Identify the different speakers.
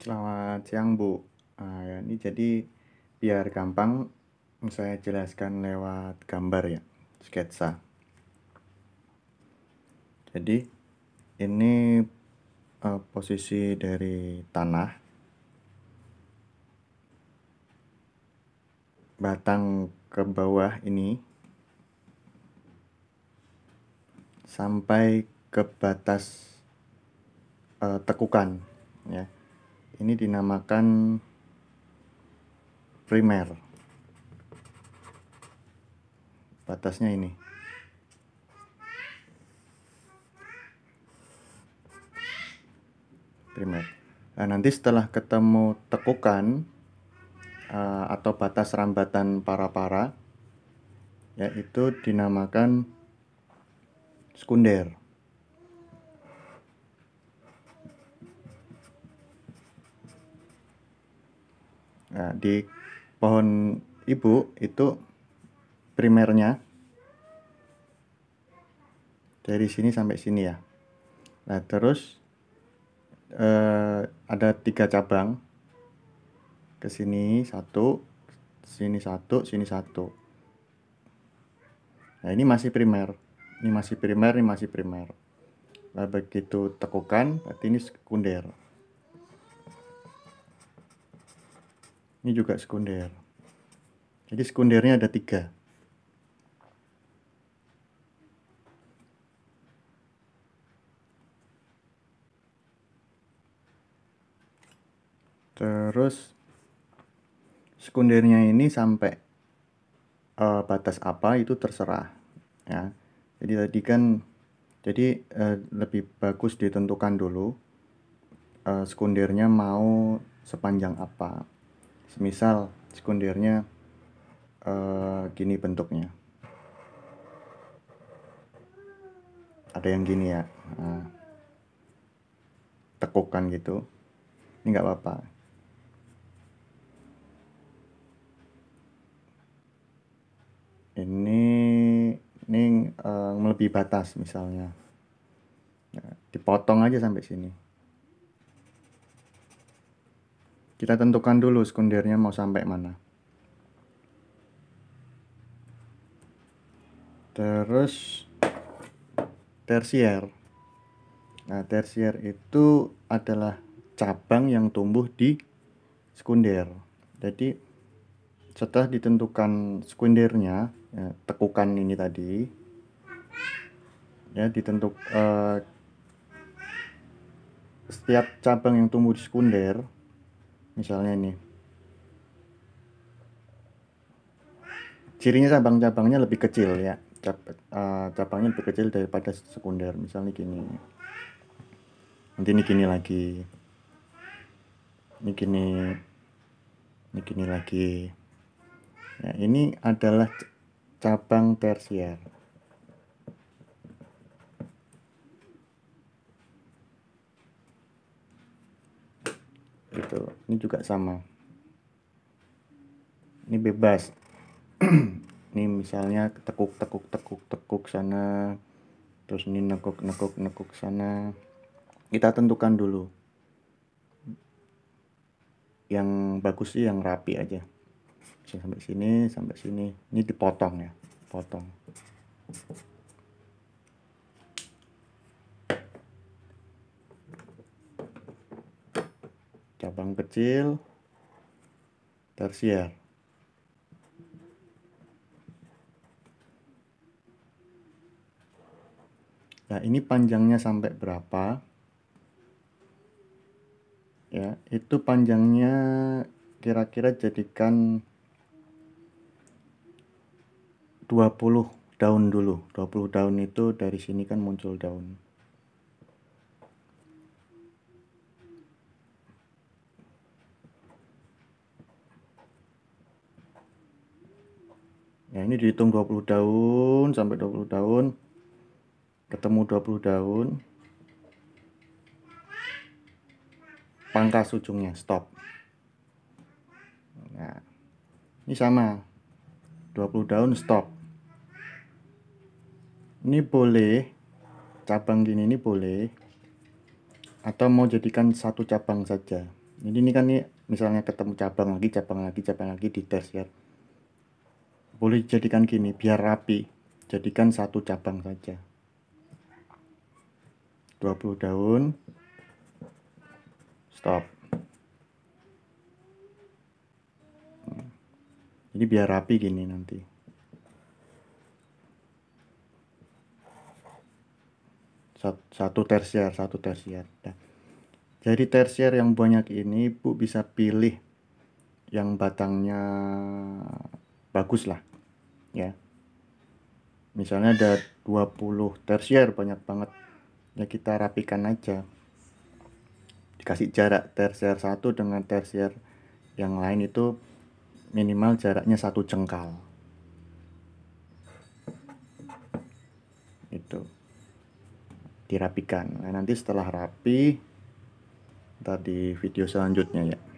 Speaker 1: Selamat siang Bu. Nah, ini jadi biar gampang saya jelaskan lewat gambar ya, sketsa. Jadi ini uh, posisi dari tanah. Batang ke bawah ini sampai ke batas uh, tekukan ya ini dinamakan primer batasnya ini primer nah, nanti setelah ketemu tekukan eh, atau batas rambatan para-para yaitu dinamakan sekunder Nah, di pohon ibu itu primernya dari sini sampai sini ya. Nah, terus eh, ada tiga cabang. Ke sini satu, sini satu, sini satu. Nah, ini masih primer. Ini masih primer, ini masih primer. Nah, begitu tekukan, berarti ini sekunder. ini juga sekunder jadi sekundernya ada tiga terus sekundernya ini sampai uh, batas apa itu terserah ya jadi tadi kan jadi uh, lebih bagus ditentukan dulu uh, sekundernya mau sepanjang apa Misal sekundernya uh, eh, gini bentuknya. Ada yang gini ya. Uh, tekukan gitu. Ini nggak apa-apa. Ini ini uh, melebihi batas misalnya. Nah, dipotong aja sampai sini. Kita tentukan dulu sekundernya mau sampai mana. Terus tersier. Nah, tersier itu adalah cabang yang tumbuh di sekunder. Jadi setelah ditentukan sekundernya, ya, tekukan ini tadi, ya ditentukan uh, eh, setiap cabang yang tumbuh di sekunder misalnya ini cirinya cabang-cabangnya lebih kecil ya Cap, uh, cabangnya lebih kecil daripada sekunder misalnya gini nanti ini gini lagi ini gini ini gini lagi ya ini adalah cabang tersier ini juga sama ini bebas ini misalnya tekuk tekuk tekuk tekuk sana terus ini nekuk nekuk nekuk sana kita tentukan dulu yang bagus sih yang rapi aja sampai sini sampai sini ini dipotong ya potong cabang kecil tersier nah ini panjangnya sampai berapa ya itu panjangnya kira-kira jadikan 20 daun dulu 20 daun itu dari sini kan muncul daun Nah, ini dihitung 20 daun sampai 20 daun ketemu 20 daun pangkas ujungnya stop nah ini sama 20 daun stop ini boleh cabang gini ini boleh atau mau jadikan satu cabang saja jadi ini kan nih misalnya ketemu cabang lagi cabang lagi cabang lagi di tes ya boleh jadikan gini biar rapi jadikan satu cabang saja 20 daun stop hmm. ini biar rapi gini nanti satu tersier satu tersier nah, jadi tersier yang banyak ini bu bisa pilih yang batangnya bagus lah ya misalnya ada 20 tersier banyak banget ya kita rapikan aja dikasih jarak tersier satu dengan tersier yang lain itu minimal jaraknya satu jengkal itu dirapikan nah, nanti setelah rapi tadi video selanjutnya ya